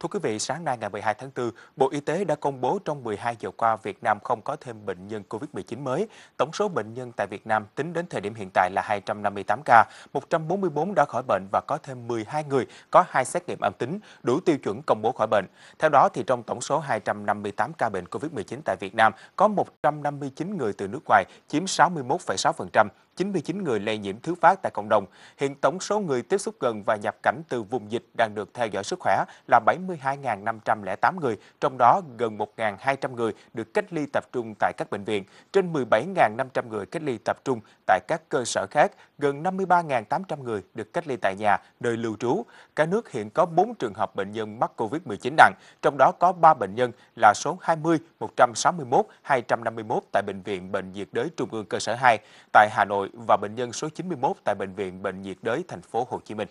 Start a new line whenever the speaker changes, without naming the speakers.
Thưa quý vị, sáng nay ngày 12 tháng 4, Bộ Y tế đã công bố trong 12 giờ qua Việt Nam không có thêm bệnh nhân COVID-19 mới. Tổng số bệnh nhân tại Việt Nam tính đến thời điểm hiện tại là 258 ca, 144 đã khỏi bệnh và có thêm 12 người có hai xét nghiệm âm tính, đủ tiêu chuẩn công bố khỏi bệnh. Theo đó, thì trong tổng số 258 ca bệnh COVID-19 tại Việt Nam, có 159 người từ nước ngoài, chiếm 61,6%, 99 người lây nhiễm thứ phát tại cộng đồng. Hiện tổng số người tiếp xúc gần và nhập cảnh từ vùng dịch đang được theo dõi sức khỏe là 70 42.508 người, trong đó gần 1.200 người được cách ly tập trung tại các bệnh viện, trên 17.500 người cách ly tập trung tại các cơ sở khác, gần 53.800 người được cách ly tại nhà, nơi lưu trú. Cả nước hiện có 4 trường hợp bệnh nhân mắc COVID-19 nặng, trong đó có 3 bệnh nhân là số 20, 161, 251 tại Bệnh viện Bệnh nhiệt đới Trung ương cơ sở 2 tại Hà Nội và bệnh nhân số 91 tại Bệnh viện Bệnh nhiệt đới thành phố Hồ Chí Minh.